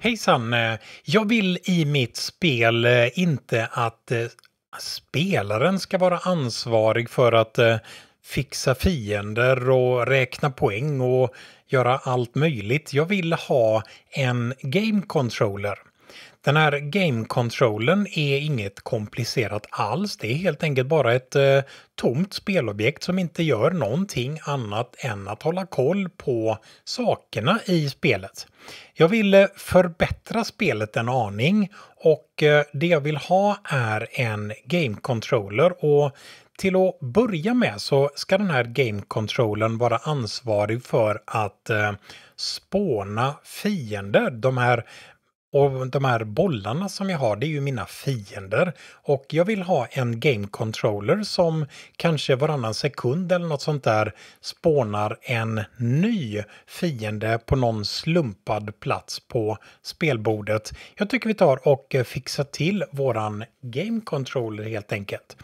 Hejsan! Eh, jag vill i mitt spel eh, inte att eh, spelaren ska vara ansvarig för att fixa fiender och räkna poäng och göra allt möjligt. Jag vill ha en game controller. Den här game-controllen är inget komplicerat alls. Det är helt enkelt bara ett eh, tomt spelobjekt som inte gör någonting annat än att hålla koll på sakerna i spelet. Jag vill eh, förbättra spelet en aning och eh, det jag vill ha är en game-controller och till att börja med så ska den här game-controllen vara ansvarig för att eh, spåna fiender. De här och de här bollarna som jag har, det är ju mina fiender. Och jag vill ha en game controller som kanske varannan sekund eller något sånt där spånar en ny fiende på någon slumpad plats på spelbordet. Jag tycker vi tar och fixar till våran game controller helt enkelt.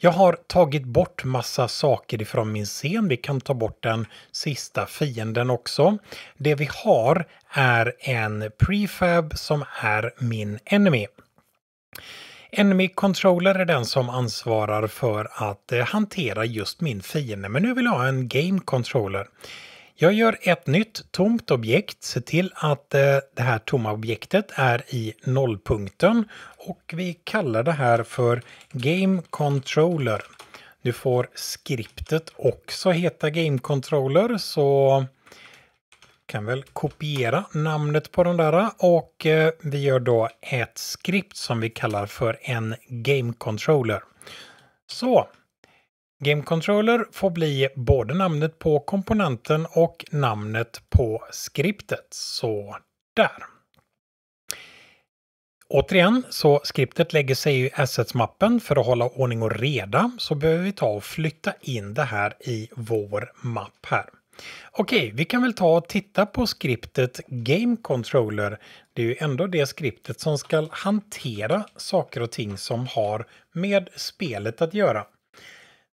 Jag har tagit bort massa saker ifrån min scen. Vi kan ta bort den sista fienden också. Det vi har är en prefab som är min enemy. Enemy Controller är den som ansvarar för att eh, hantera just min fiende, men nu vill jag ha en Game Controller. Jag gör ett nytt tomt objekt. Se till att eh, det här tomma objektet är i nollpunkten och vi kallar det här för Game Controller. Nu får skriptet också heta Game Controller så kan väl kopiera namnet på den där och eh, vi gör då ett skript som vi kallar för en Game Controller. Så, Game Controller får bli både namnet på komponenten och namnet på skriptet. Så där. Återigen, så skriptet lägger sig i assets-mappen. för att hålla ordning och reda så behöver vi ta och flytta in det här i vår mapp här. Okej, vi kan väl ta och titta på skriptet Game Controller. Det är ju ändå det skriptet som ska hantera saker och ting som har med spelet att göra.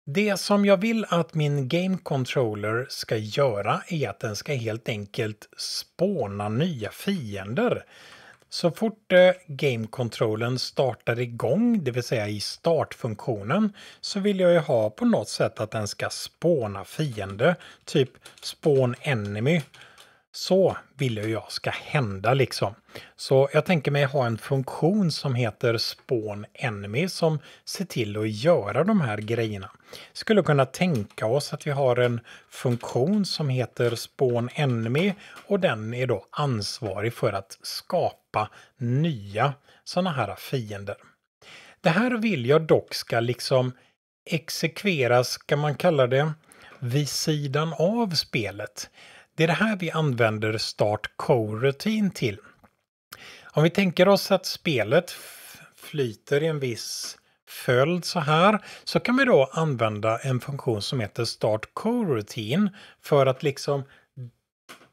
Det som jag vill att min Game Controller ska göra är att den ska helt enkelt spåna nya fiender. Så fort eh, Game Controllern startar igång, det vill säga i startfunktionen, så vill jag ju ha på något sätt att den ska spåna fiende, typ spån enemy. Så vill jag ju jag ska hända liksom. Så jag tänker mig ha en funktion som heter spån Enemy som ser till att göra de här grejerna. Skulle kunna tänka oss att vi har en funktion som heter spån Enemy och den är då ansvarig för att skapa nya sådana här fiender. Det här vill jag dock ska liksom exekveras, kan man kalla det, vid sidan av spelet. Det är det här vi använder Start Co-rutin till. Om vi tänker oss att spelet flyter i en viss följd så här så kan vi då använda en funktion som heter Start Co-rutin för att liksom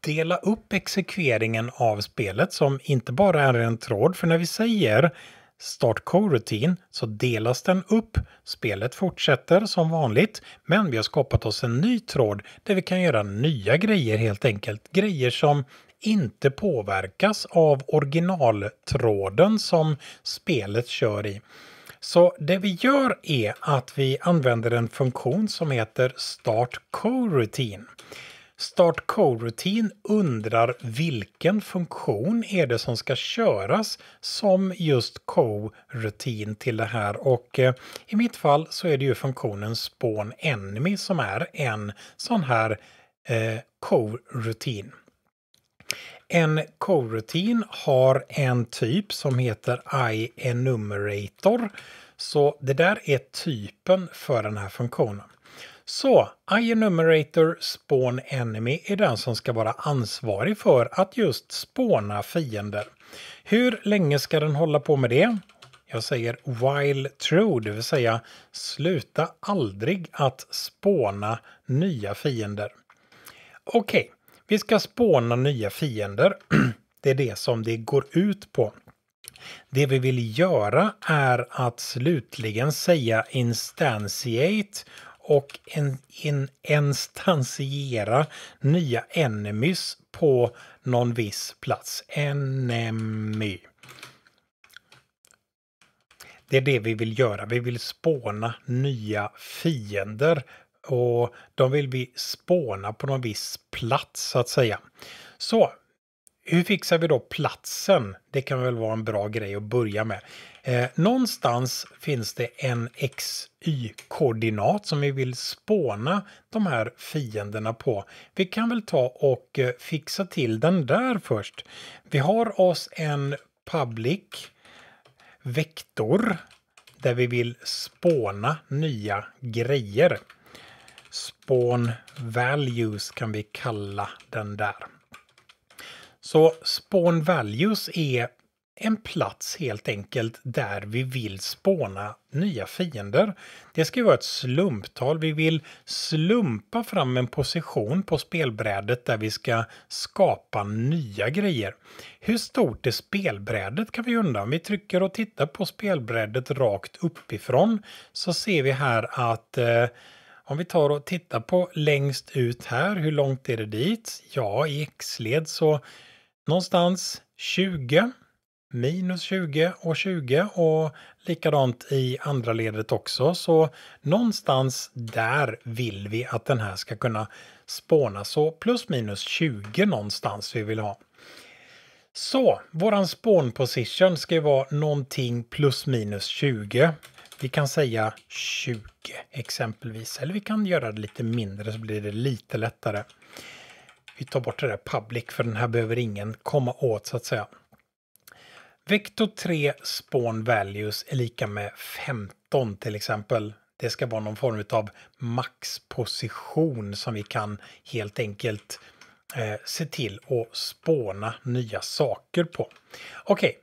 dela upp exekveringen av spelet som inte bara är en tråd. För när vi säger Start co rutin så delas den upp. Spelet fortsätter som vanligt men vi har skapat oss en ny tråd där vi kan göra nya grejer helt enkelt. Grejer som inte påverkas av originaltråden som spelet kör i. Så det vi gör är att vi använder en funktion som heter Start co rutin Start Code-rutin undrar vilken funktion är det som ska köras som just co-rutin till det här och eh, i mitt fall så är det ju funktionen spawn enemy som är en sån här eh, co-rutin. En co-rutin har en typ som heter iEnumerator så det där är typen för den här funktionen. Så iEnumerator Spawn Enemy är den som ska vara ansvarig för att just spåna fiender. Hur länge ska den hålla på med det? Jag säger while true, det vill säga sluta aldrig att spåna nya fiender. Okej, okay, vi ska spåna nya fiender. det är det som det går ut på. Det vi vill göra är att slutligen säga instantiate och en, en, instansiera nya enemies på någon viss plats. Enemy. Det är det vi vill göra. Vi vill spåna nya fiender och de vill vi spåna på någon viss plats så att säga. Så hur fixar vi då platsen? Det kan väl vara en bra grej att börja med. Eh, någonstans finns det en XY-koordinat som vi vill spåna de här fienderna på. Vi kan väl ta och eh, fixa till den där först. Vi har oss en public vektor där vi vill spåna nya grejer. Spawn values kan vi kalla den där. Så Spawn Values är en plats helt enkelt där vi vill spåna nya fiender. Det ska vara ett slumptal. Vi vill slumpa fram en position på spelbrädet där vi ska skapa nya grejer. Hur stort är spelbrädet kan vi undra. Om vi trycker och tittar på spelbrädet rakt uppifrån så ser vi här att eh, om vi tar och tittar på längst ut här, hur långt är det dit? Ja, i X-led så någonstans 20 minus 20 och 20 och likadant i andra ledet också. Så någonstans där vill vi att den här ska kunna spåna. Så plus minus 20 någonstans vi vill ha. Så våran spawn position ska vara någonting plus minus 20. Vi kan säga 20 exempelvis, eller vi kan göra det lite mindre så blir det lite lättare vi tar bort det där public för den här behöver ingen komma åt så att säga. Vektor 3 spawn values är lika med 15 till exempel. Det ska vara någon form av maxposition som vi kan helt enkelt eh, se till att spåna nya saker på. Okej, okay.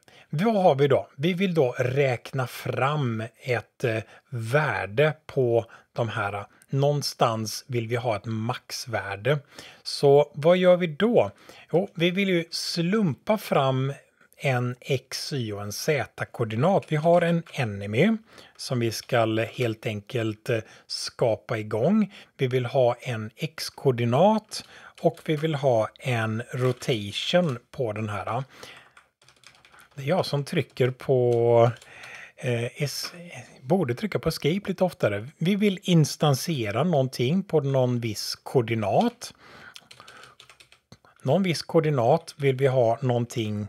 Vad har vi då? Vi vill då räkna fram ett eh, värde på de här, äh, någonstans vill vi ha ett maxvärde. Så vad gör vi då? Jo, vi vill ju slumpa fram en x, y och en z-koordinat. Vi har en enemy som vi ska helt enkelt äh, skapa igång. Vi vill ha en x-koordinat och vi vill ha en rotation på den här. Det är jag som trycker på eh, borde trycka på escape lite oftare. Vi vill instansera någonting på någon viss koordinat. Någon viss koordinat vill vi ha någonting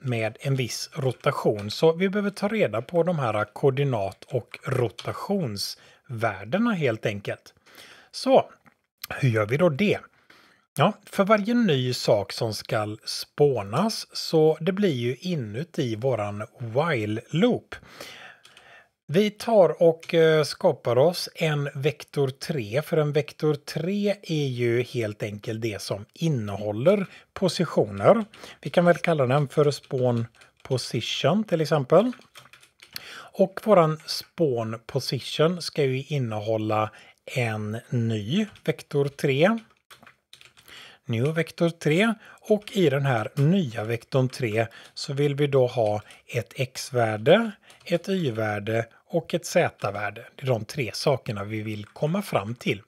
med en viss rotation. Så vi behöver ta reda på de här koordinat och rotationsvärdena helt enkelt. Så hur gör vi då det? Ja, för varje ny sak som ska spånas så det blir ju inuti våran while-loop. Vi tar och eh, skapar oss en vektor 3, för en vektor 3 är ju helt enkelt det som innehåller positioner. Vi kan väl kalla den för spawn position till exempel. Och våran spawn position ska ju innehålla en ny vektor 3. New Vector 3 och i den här nya vektorn 3 så vill vi då ha ett x-värde, ett y-värde och ett z-värde. Det är de tre sakerna vi vill komma fram till.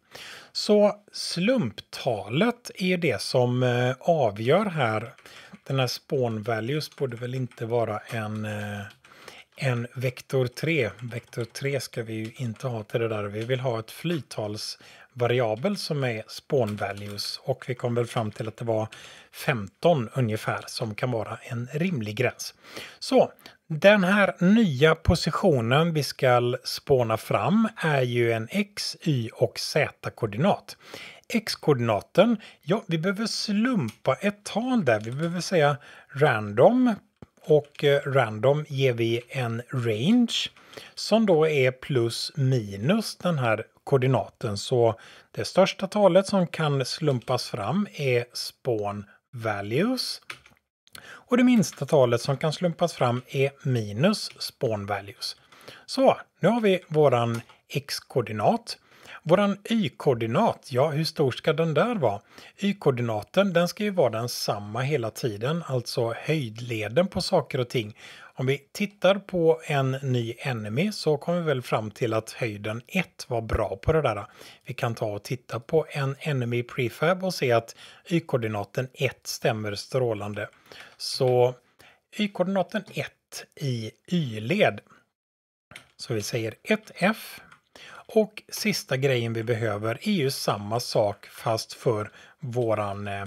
Så slumptalet är det som eh, avgör här. Den här spawn values borde väl inte vara en eh, en vektor 3. Vektor 3 ska vi ju inte ha till det där. Vi vill ha ett flyttals variabel som är spawn values och vi kom väl fram till att det var 15 ungefär som kan vara en rimlig gräns. Så den här nya positionen vi ska spåna fram är ju en x, y och z-koordinat. X-koordinaten, ja, vi behöver slumpa ett tal där. Vi behöver säga random och eh, random ger vi en range som då är plus minus den här koordinaten. Så det största talet som kan slumpas fram är spawn values. Och det minsta talet som kan slumpas fram är minus spawn values. Så, nu har vi våran x-koordinat. Våran y-koordinat, ja hur stor ska den där vara? Y-koordinaten den ska ju vara densamma hela tiden, alltså höjdleden på saker och ting. Om vi tittar på en ny enemy så kommer vi väl fram till att höjden 1 var bra på det där. Vi kan ta och titta på en enemy prefab och se att y-koordinaten 1 stämmer strålande. Så y-koordinaten 1 i y-led. Så vi säger 1f och sista grejen vi behöver är ju samma sak fast för våran eh,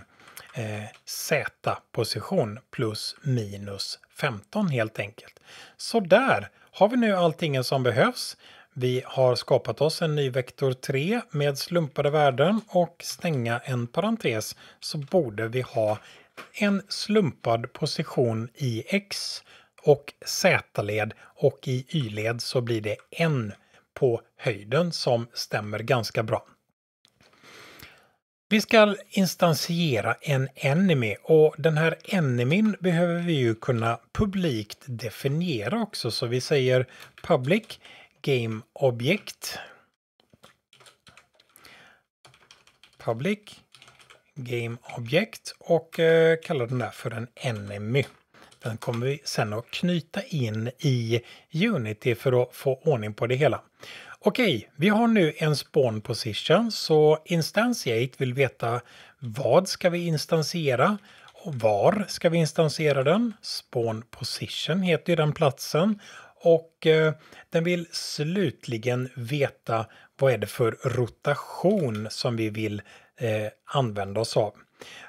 eh, Z-position plus minus 15 helt enkelt. Så där har vi nu allting som behövs. Vi har skapat oss en ny vektor 3 med slumpade värden och stänga en parentes så borde vi ha en slumpad position i x och z-led och i y-led så blir det en på höjden som stämmer ganska bra. Vi ska instansiera en enemy och den här enemin behöver vi ju kunna publikt definiera också så vi säger public game object public game object och eh, kallar den där för en enemy. Den kommer vi sen att knyta in i Unity för att få ordning på det hela. Okej, vi har nu en spawn position så instantiate vill veta vad ska vi instansiera och var ska vi instansiera den? Spawn position heter ju den platsen och eh, den vill slutligen veta vad är det för rotation som vi vill eh, använda oss av.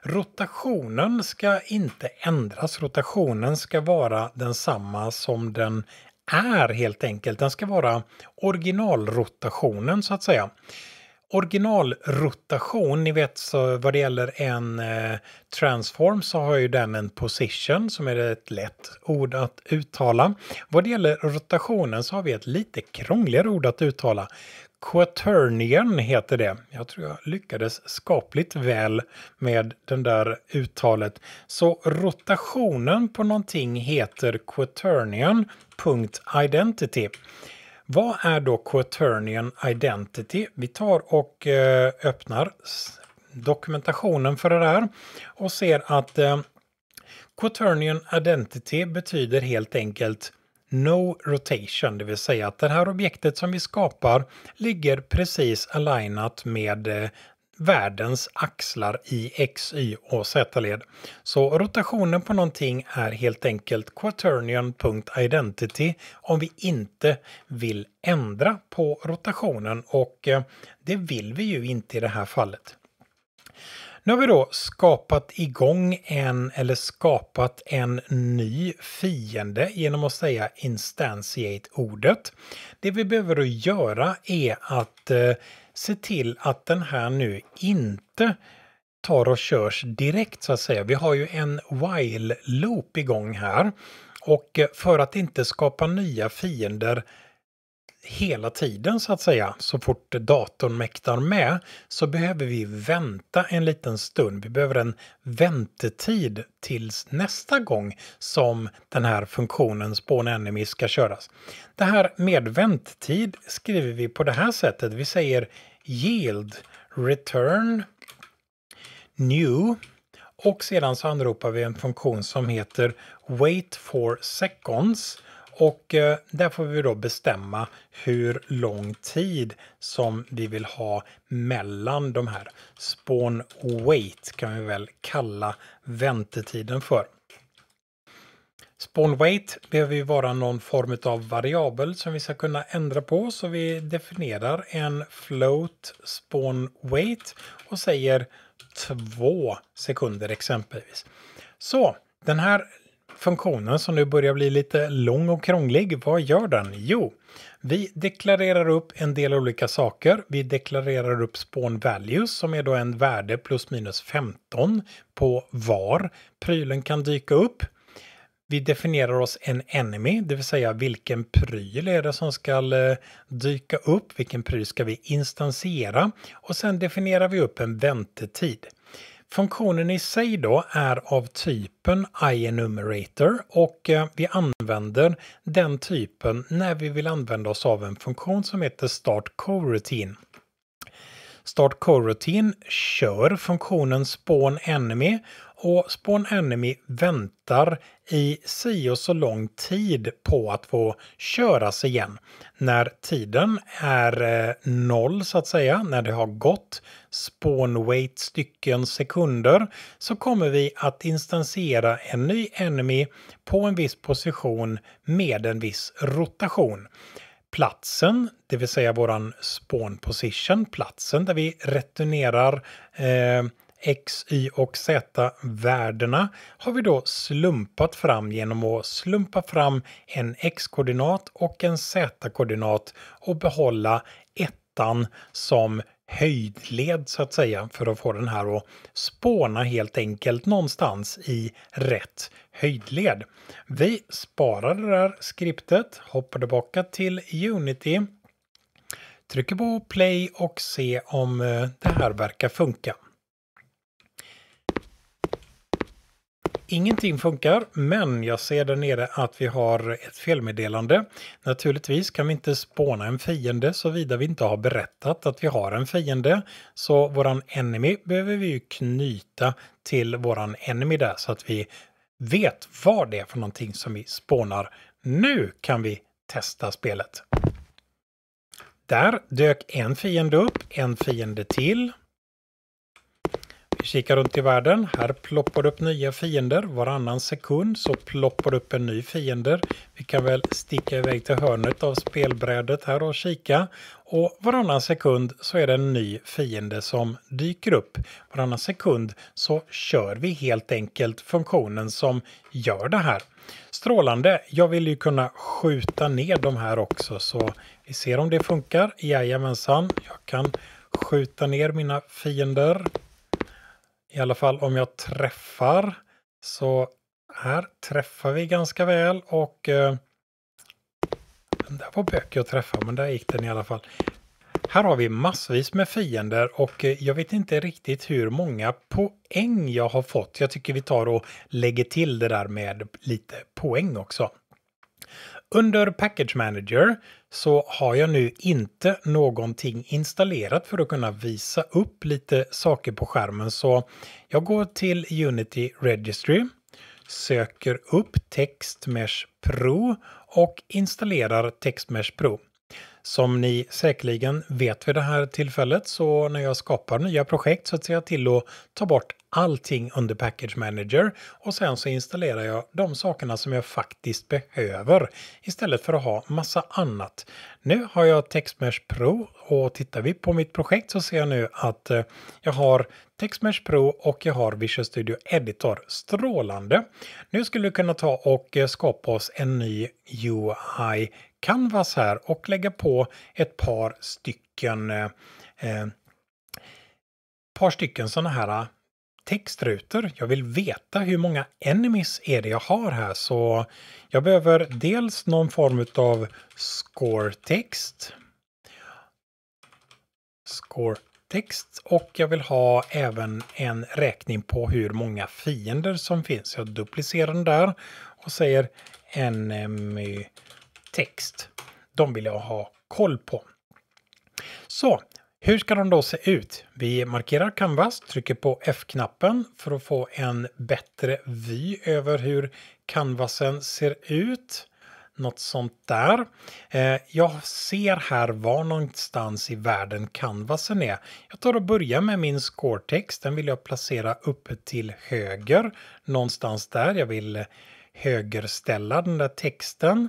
Rotationen ska inte ändras, rotationen ska vara densamma som den är helt enkelt. Den ska vara originalrotationen så att säga. Originalrotation, ni vet så vad det gäller en eh, transform så har ju den en position som är ett lätt ord att uttala. Vad det gäller rotationen så har vi ett lite krångligare ord att uttala. Quaternion heter det. Jag tror jag lyckades skapligt väl med den där uttalet. Så rotationen på någonting heter quaternion.identity. Vad är då quaternion identity? Vi tar och eh, öppnar dokumentationen för det där och ser att eh, quaternion identity betyder helt enkelt no rotation, det vill säga att det här objektet som vi skapar ligger precis alignat med eh, världens axlar i x, y och z-led. Så rotationen på någonting är helt enkelt quaternion.identity om vi inte vill ändra på rotationen och eh, det vill vi ju inte i det här fallet. Nu har vi då skapat igång en eller skapat en ny fiende genom att säga instantiate-ordet. Det vi behöver att göra är att eh, se till att den här nu inte tar och körs direkt så att säga. Vi har ju en while-loop igång här och eh, för att inte skapa nya fiender hela tiden så att säga, så fort datorn mäktar med, så behöver vi vänta en liten stund. Vi behöver en väntetid tills nästa gång som den här funktionen Spawn Enemy ska köras. Det här med väntetid skriver vi på det här sättet. Vi säger yield return new och sedan så anropar vi en funktion som heter wait for seconds och eh, där får vi då bestämma hur lång tid som vi vill ha mellan de här. Spawn wait kan vi väl kalla väntetiden för. Spawn weight behöver ju vara någon form av variabel som vi ska kunna ändra på så vi definierar en float spawn weight och säger två sekunder exempelvis. Så den här funktionen som nu börjar bli lite lång och krånglig, vad gör den? Jo, vi deklarerar upp en del olika saker. Vi deklarerar upp spawn values som är då en värde plus minus 15 på var prylen kan dyka upp. Vi definierar oss en enemy, det vill säga vilken pryl är det som ska eh, dyka upp, vilken pryl ska vi instansiera och sen definierar vi upp en väntetid. Funktionen i sig då är av typen iEnumerator och eh, vi använder den typen när vi vill använda oss av en funktion som heter Start Coroutine. Start Coroutine kör funktionen Spawn Enemy och Spawn Enemy väntar i si och så lång tid på att få köras igen. När tiden är eh, noll så att säga, när det har gått Spawn Weight stycken sekunder så kommer vi att instansiera en ny Enemy på en viss position med en viss rotation platsen, det vill säga våran spawn position, platsen där vi returnerar eh, X, Y och Z-värdena har vi då slumpat fram genom att slumpa fram en X-koordinat och en Z-koordinat och behålla ettan som höjdled så att säga för att få den här att spåna helt enkelt någonstans i rätt höjdled. Vi sparar det här skriptet, hoppar tillbaka till Unity, trycker på play och ser om eh, det här verkar funka. Ingenting funkar, men jag ser där nere att vi har ett felmeddelande. Naturligtvis kan vi inte spåna en fiende såvida vi inte har berättat att vi har en fiende. Så våran enemy behöver vi ju knyta till våran enemy där så att vi vet vad det är för någonting som vi spånar. Nu kan vi testa spelet. Där dök en fiende upp, en fiende till kikar runt i världen. Här ploppar det upp nya fiender. Varannan sekund så ploppar det upp en ny fiende. Vi kan väl sticka iväg till hörnet av spelbrädet här och kika. Och varannan sekund så är det en ny fiende som dyker upp. Varannan sekund så kör vi helt enkelt funktionen som gör det här. Strålande! Jag vill ju kunna skjuta ner de här också så vi ser om det funkar. Jajamensan, jag kan skjuta ner mina fiender. I alla fall om jag träffar. Så här träffar vi ganska väl och eh, den var böcker att träffa men där gick den i alla fall. Här har vi massvis med fiender och eh, jag vet inte riktigt hur många poäng jag har fått. Jag tycker vi tar och lägger till det där med lite poäng också. Under Package Manager så har jag nu inte någonting installerat för att kunna visa upp lite saker på skärmen. Så jag går till Unity Registry, söker upp TextMesh Pro och installerar TextMesh Pro. Som ni säkerligen vet vid det här tillfället så när jag skapar nya projekt så ser jag till att ta bort allting under Package Manager och sen så installerar jag de sakerna som jag faktiskt behöver istället för att ha massa annat. Nu har jag TextMesh Pro och tittar vi på mitt projekt så ser jag nu att eh, jag har TextMesh Pro och jag har Visual Studio Editor. Strålande! Nu skulle vi kunna ta och eh, skapa oss en ny UI canvas här och lägga på ett par stycken eh, eh par stycken sådana här eh, textrutor. Jag vill veta hur många enemies är det jag har här så jag behöver dels någon form av score-text. Score-text och jag vill ha även en räkning på hur många fiender som finns. Jag duplicerar den där och säger enemy text. De vill jag ha koll på. Så hur ska de då se ut? Vi markerar Canvas, trycker på F-knappen för att få en bättre vy över hur canvasen ser ut. Något sånt där. Eh, jag ser här var någonstans i världen canvasen är. Jag tar och börjar med min scoretext. Den vill jag placera uppe till höger. Någonstans där. Jag vill högerställa den där texten.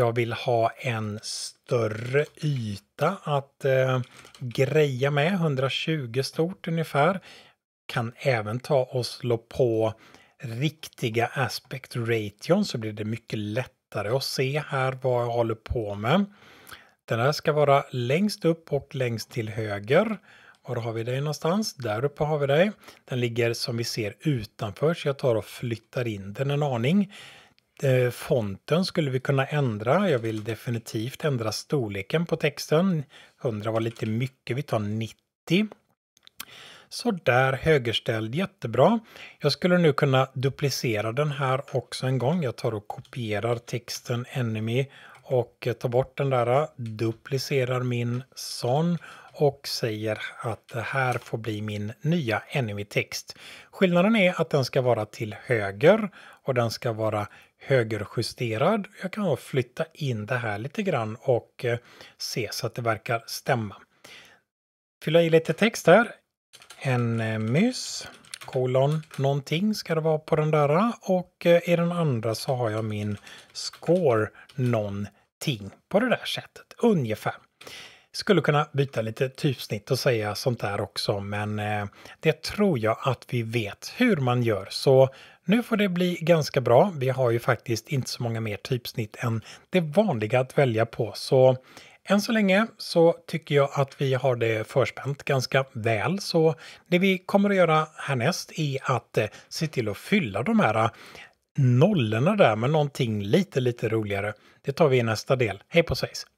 Jag vill ha en större yta att eh, greja med, 120 stort ungefär. Kan även ta och slå på riktiga aspect ration så blir det mycket lättare att se här vad jag håller på med. Den här ska vara längst upp och längst till höger. Var har vi dig någonstans? Där uppe har vi dig. Den ligger som vi ser utanför så jag tar och flyttar in den en aning fonten skulle vi kunna ändra. Jag vill definitivt ändra storleken på texten. 100 var lite mycket, vi tar 90. Så där högerställd, jättebra. Jag skulle nu kunna duplicera den här också en gång. Jag tar och kopierar texten Enemy och tar bort den där, duplicerar min sån och säger att det här får bli min nya enemy-text. Skillnaden är att den ska vara till höger och den ska vara högerjusterad. Jag kan flytta in det här lite grann och eh, se så att det verkar stämma. Fylla i lite text här. En eh, mus, kolon, någonting ska det vara på den där eh, och i den andra så har jag min score någonting på det där sättet ungefär skulle kunna byta lite typsnitt och säga sånt där också, men eh, det tror jag att vi vet hur man gör. Så nu får det bli ganska bra. Vi har ju faktiskt inte så många mer typsnitt än det vanliga att välja på, så än så länge så tycker jag att vi har det förspänt ganska väl, så det vi kommer att göra härnäst är att eh, se till att fylla de här eh, nollorna där med någonting lite, lite roligare. Det tar vi i nästa del. Hej på sägs!